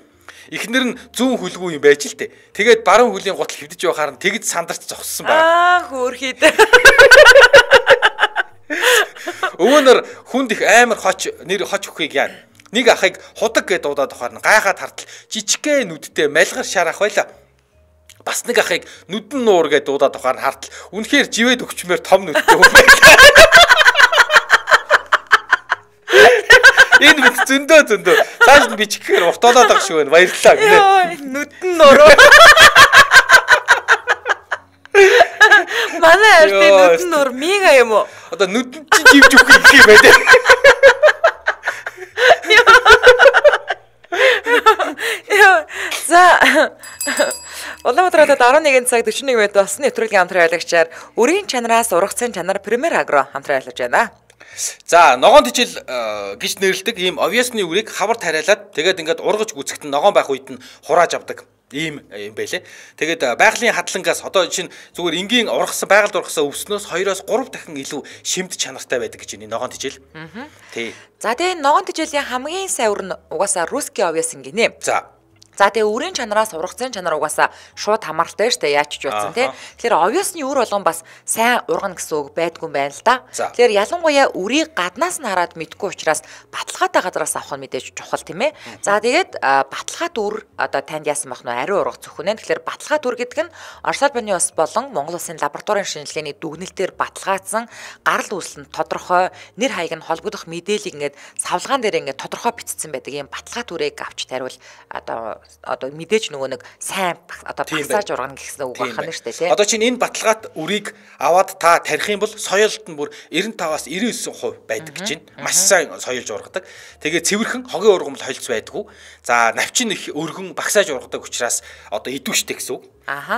Эхнэр нь зүүн хүлгүй юм байж л тээ. Тэгээд баруун хүлийн гутал хөвдөж байхаар нь тэгж сандарч зогссон байна. Аа хөөрхид. Өвөнөр хүнд их амар хоч нэр хоч өхийг яа. Нэг ахыг худаг гэдээ дуудаад ухаарна. Гайхаад хартал жижигхэн нүдтэй малгар шарах байла. Бас нэг ахыг нүдэн нуур гэдээ дуудаад ухаарна хартал. Үнэхээр живэд өгчмээр том нүдтэй хүн байлаа. Энэ бид зөндөө зөндөө. Цааш нь бичихгээр уртоолоод байгаа шүү байна. Баярлалаа гинэ. Нүдэн нуруу. Манай ард нүдэн нуур мега юм уу? Одоо нүдэнд чинь живж өгөх юм шиг байдаг. Яа. За. Улаанбаатар хотод 11 цаг 41 минут басны нэвтрүүлгийн хамтран аялагчаар өрийн чанараас ургацын чанар Премьер Агро хамтран аялаж байна. За, ногоон тижил э, гэж нэрлдэг ийм овьясны үрийг хавар тариалаад тэгээд ингээд ургаж гүцэхэд ногоон байх үед нь хурааж авдаг ийм э, юм байлээ. Тэгээд э, байгалийн хадлангаас одоо чинь зүгээр энгийн ургасан байгальд ургасан өвснөөс 2-оос 3 дахин илүү шимт чанартай байдаг гэж энэ ногоон тижэл. Аа. Тий. За тэгээд ногоон тижэлийн хамгийн сайн үр нь угаасаа руски овёс гинэ. За. За тэгээ өрийн чанараас ургацын чанар угаасаа шууд хамааралтай штэ яач ч болсон тий. Тэгэхээр овёсны үр болгон бас сайн ургана гэсэн үг байдгүй юм байна л да. Тэгэхээр ялангуяа үрийг гаднаас нь хараад мэдгүй учраас баталгаатай газраас авах нь мэдээж чухал тийм ээ. За тэгээд баталгаат үр одоо танд яасан бах нөө ариун ургац зөвхөн ээ. Тэгэхээр баталгаат үр гэдэг нь Оросол банны ус болон Монгол Улсын лабораторийн шинжилгээний дүгнэлтээр баталгаажсан гарал үүсэл нь тодорхой нэр хаяг нь холбогдох мэдээллийг ингээд савлгаан дээр ингээд тодорхой бичсэн байдаг юм баталгаат үрийг авч тариул одоо одоо мэдээж нөгөө нэг сайн одоо багсааж ургана гэсэн үг байна шүү дээ тий. Одоо чинь энэ баталгаат үрийг аваад та тарих юм бол соёлт нь бүр 95-аас 99% байдаг гэж байна. Маш сайн соёлж ургадаг. Тэгээ цэвэрхэн хогийн ургамал хойлц байдгүй. За навчин их өргөн багсааж ургадаг учраас одоо идэвчтэй гэсэн үг.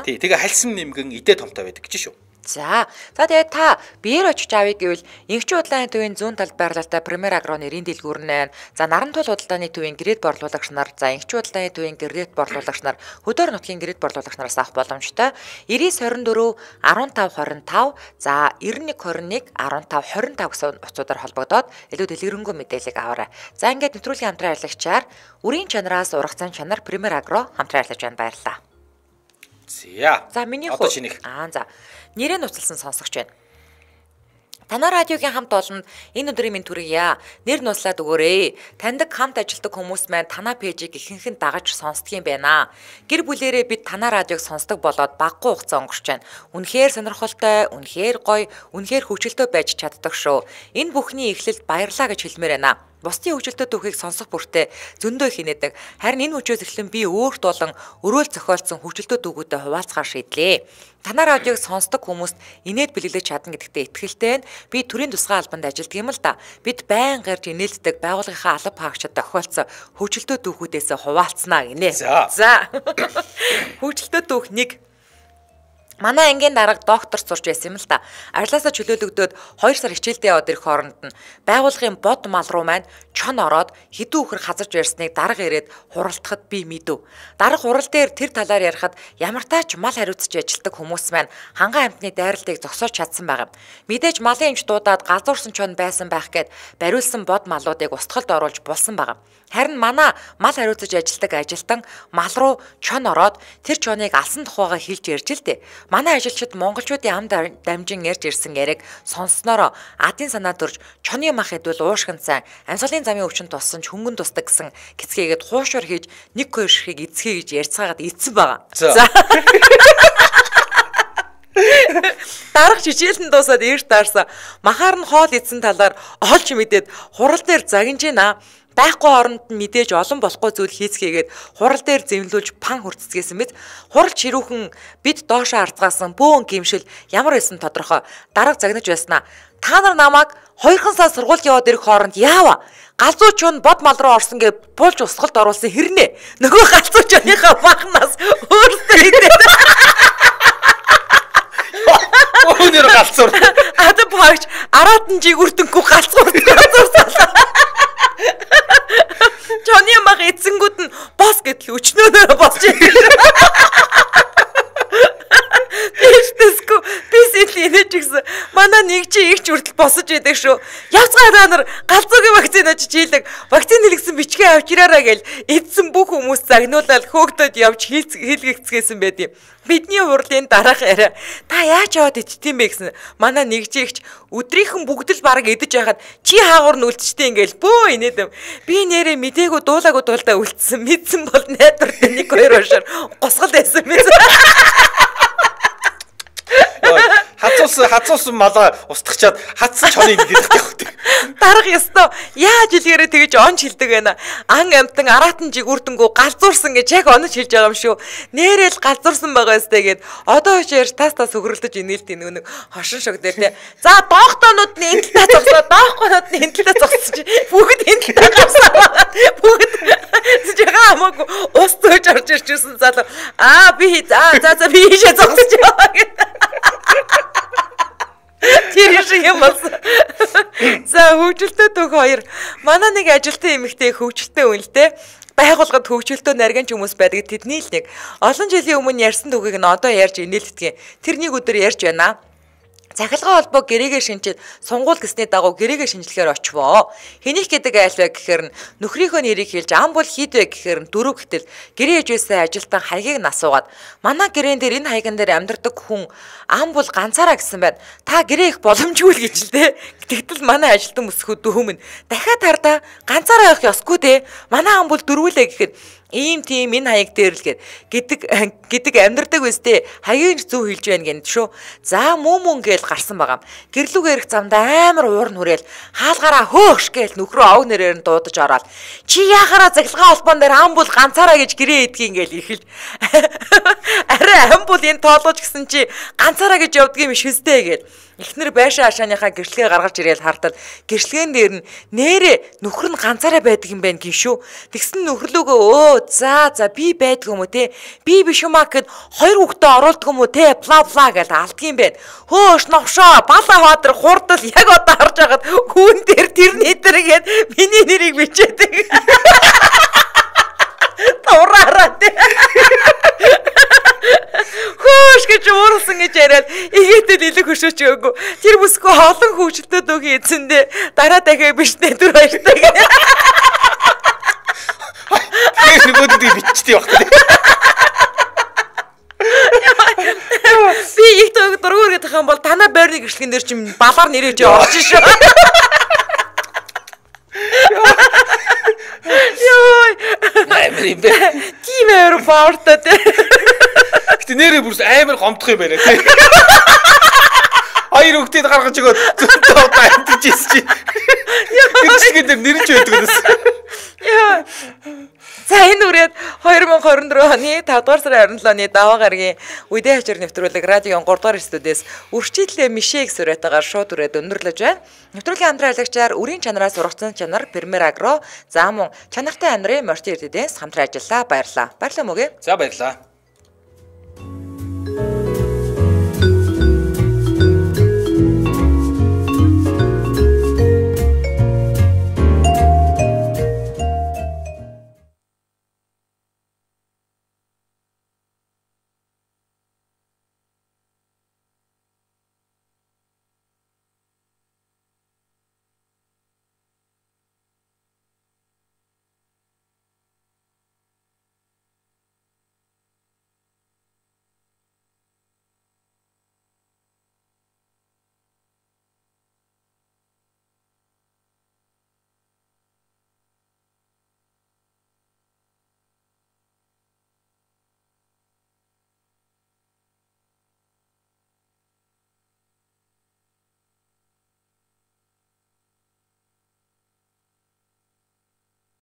Тий. Тэгээ хальсан нэмгэн идэ томтой байдаг гэж шүү. За. За тэгээ та биеэр очиж авъя гэвэл ингч удалны төвийн зүүн талд байрлалтай Премьер Агро нэрийн дэлгүүр нь. За Нарантуул удалны төвийн грээд борлуулагч нар, за ингч удалны төвийн грээд борлуулагч нар, хөдөр нутгийн грээд борлуулагч нараас авах боломжтой. 9024 1525 за 9121 1525 гэсэн утсуудаар холбогдоод илүү дэлгэрэнгүй мэдээлэл аваарай. За ингээд нэвтрүүлгийн хамтран арилгачаар үрийн чанараас ургацсан Улаан чанар Премьер Агро хамтран ажиллаж байна баярлаа. За. За миний хувь. Аа за нэрээ нуцалсан сонсогч байна. Танай радиогийн хамт олонд энэ өдрийн минь төргийа. Нэр нуслаад өгөөрэй. Таньдаг хамт ажилдаг хүмүүс маань танай пэйжийг ихэнх нь дагаж сонсдгийм байна. Гэр бүлэрээ бид танай радиог сонсдог болоод баггүй хугацаа өнгөрч байна. Үнэхээр сонирхолтой, үнэхээр гоё, үнэхээр хөвчөлтөө байж чаддаг шүү. Энэ бүхний эхлэлд баярлаа гэж хэлмээр байна бусдын хөгжилтэй түүхийг сонсох бүртээ зөндөө их инээдэг. Харин энэ хүчээс эхлэн би өөрт болон өрөөл зохиолцсон хөгжилтэй түүхүүдэд хуваалцахаар шийдлээ. Танаа радиог сонсдог хүмүүст инээд бэлгэлж чадна гэдэгтээ итгэлтэй байна. Би төрийн тусгай албанд ажилладаг юм л да. Бид байн гарч инээлддэг байгууллагынхаа алба хаагчид тохиолцсон хөгжилтэй түүхүүдээс хуваалцснаа гинэ. За. Хөгжилтэй түүх 1 Манай ангийн дарга доктор сурч байсан юм л та. Арлаасаа чөлөөлөгдөөд 2 сар хичээлдээ яваад ирэх хооронд нь байгуулгын бод мал руу маань чон ороод хідүү өхөр хазарч ярьсныг дарга ирээд хуралдахад би мэдв. Дарга хурал дээр тэр талаар ярихад ямартай ч мал хариуцж ажилдаг хүмүүс маань ханган амтны дайралтыг зогсоож чадсан байгаа. Мэдээж малын эмч дуудаад газуурсан чон байсан байх гээд бариулсан бод малуудыг устгалд оруулж булсан байгаа. Харин манай мал хариуцаж ажилладаг ажилтан мал руу чон ороод тэр чоныг алсан тухайгаа хэлж ярьж л дээ. Манай ажилчид монголчуудын ам дамжин ярьж ирсэн яриг сонсноороо адын санаа дүрж чоны мах хэдвэл уушгинсан амьсгалын замын өвчин туссан ч хөнгөн тусдаг гэсэн кицгээгээд хуушуур хийж нэг хоёр ширхийг эцгээ гэж ярьцгаагаад эцсэн байгаа. За. Дарах жижээлэн дуусаад эрт даарсан. Махаар нь хоол идсэн талаар олж мэдээд хурал дээр загинжэна. Байхгүй оронд нь мэдээж олон болохгүй зүйл хийцгээгээд хурал дээр зэмлүүлж пан хурццгээсэн мэт хурал чирүүхэн бид доошоо ардгаасан бөөн гимшил ямар байсан тодорхой дараг загнаж байснаа. Та нар намайг хоёрхан сар сургуульд яваад ирэх хооронд яава? Галзууч нь бод мал руу орсон гэж буулж усгалд оруулсан хэрнээ? Нөгөө галзууч оныхаа бахнаас өөрсдөө хийгээд Өнөр галцуур. Ада багч араатан жигүртэнгүй галцуур зурсалаа. Жоны мах эцэнгүүд нь бос гэтэл өчнөөнөө босч идэв. Бистэску бисэл инеж гисэн. Манай нэг чи их ч үртэл босож идэг шүү. Явцгаараа нар галзуугийн вакцины очиж хийлэг. Вакцины хэлгсэн бичгээ авчираараа гэл эдсэн бүх хүмүүс загнуулаад хөөгдөд явж хийлгэцгээсэн байд юм. Бидний урлын дараах яриа. Та яаж яваад ичтiin бэ гэсэн. Манай нэгжигч өдрийнхэн бүгд л бараг идэж байхад чи хаагуур нь үлдчихдээ ингээл бөө инээдэм. Би нэрээ мдээгүй дуулаагүй дуулдаа үлдсэн. Мэдсэн бол найдварт нэг хоёр хошоор госгол байсан биз хацуулсан хацуулсан малаа устгачаад хатсан чоныг гэдэг явдаг. Дарга ёстой. Яаж илгээрээ тэгэж онч хилдэг байна. Ан амтан аратан жиг үрдэнгүү галзуурсан гэж яг онч хилж байгаа юм шүү. Нээрэл галзуурсан байгаа юмстэй гээд одоо хожоор тас тас өгрөлдөж инээлт энэ нэг хошин шог дээр те. За доохтонуудны энтэлтэ зогсоо. Доохтонуудны энтэлтэ зогсож бүгд энтэлтэ зогсоо. Бүгд зэрэг хамаагүй ус төөж орж ирчихсэн залуу. Аа би за за за би хийжээ зогсож яваа гэдэг. Тэр яшин юм бас. За хөвгөлтэй төг хоёр. Манай нэг ажилтны эмэгтэй хөвгөлтэй үн л те байгуулгад хөгжөлтөө наргинч хүмүүс байдаг тэдний л нэг олон жилийн өмнө ярьсан түүхийг нь одоо ярьж инээлтгэн тэрнийг өдөр ярьж байна Захилгаа холбоо гэрээгээ шинчээд сонгуул гэсний дагуу гэрээгээ шинжлэхээр очивоо. Хэнийх гэдэг айл вэ гэхээр нь нөхрийнхөө нэрийг хэлж ам бол хід вэ гэхээр нь дөрөв гэтэл гэрээж байсан ажилтан хаягийг насуугаад манай гэрээн дээр энэ хаяган дээр амьдардаг хүн ам бол ганцаараа гэсэн байна. Та гэрээ их боломжгүй л гэж л дээ. Тэгтэл манай ажилтан өсөхөд дөөмөн дахиад хардаа ганцаараа явах ёсгүй дээ. Манай ам бол дөрвөлээ гэхэд ийм тийм энэ хаяг дээр л гэдэг гэдэг амьдрдаг биз дээ. Хаягийг зөв хэлж байна гэнэ шүү. За мөн мөн гээл гарсан байгаа. Гэрлүүгээ ирэх замдаа амар уурн хүрээл хаалгараа хөөш гээл нөхрөө ог нэрээр нь дуудаж ороод чи яхараа захилгаан холбоон дээр ам бол ганцаараа гэж гэрээ идгийн гээл ихэл. Арай ам бол энэ тоолгож гисэн чи ганцаараа гэж явдгийм шүстэй гээл. Эхнэр байшаа хашааныхаа гэрчлэгээ гаргаж ирээл хардтал гэрчлэгэн дээр нь нээрэ нөхөр нь ганцаараа байдаг юм байна гин шүү. Тэгсэн нөхрлөөгөө өө Өө за за би байдг юм уу те. Би биш юм аа гэд хоёр хүүхдээ оруулдаг юм уу те. Пла пла гэж алдгийн байна. Хөөш новшоо бала хаадар хурдл яг одоо харж хагаад хүүн дээр тэрний дээр гээд миний нэрийг бичээдэг. Тураараа те. Хөөш гэж уурсан гэж яриад игээтэл илүү хөшөөч өгөө. Тэр бүсгүй холон хөвчлөдөг эзэндээ дараа дахиад биштэй дүр баяртай. Тэр нөгөөдөө бичдэг байх тийм. Би их тог дургуургээд тах юм бол танаа байрны гэрчлэгэн дээр чим балаар нэрэж орж шүү. Йой. Тийм аэропорт дээр. Гэтэ нэрээ бүр амар гомдох юм байна тийм. Хоёр хүүхдийг гаргаж өгөөд зөндөө удаа амтж ирсэн чи. Яа. Чи гэдэг нэр ч байдаг лээс. Яа. За энэ үрээд 2024 оны 5 дугаар сарын 27-ны даваа гарагийн үдээ хачир нэвтрүүлэг радион 3 дугаар студиэс үрчлэлээ мишээ гэсүрэтээр шууд үрээд өндөрлөж байна. Нэвтрүүлгийн хамтраалагчаар үрийн чанараас ургацсан чанар Пермер Агро, Заамун, чанартай Анри Мортирдэдээс хамтран ажиллаа. Баярлалаа. Баярлалаа мөгөө. За баярлалаа.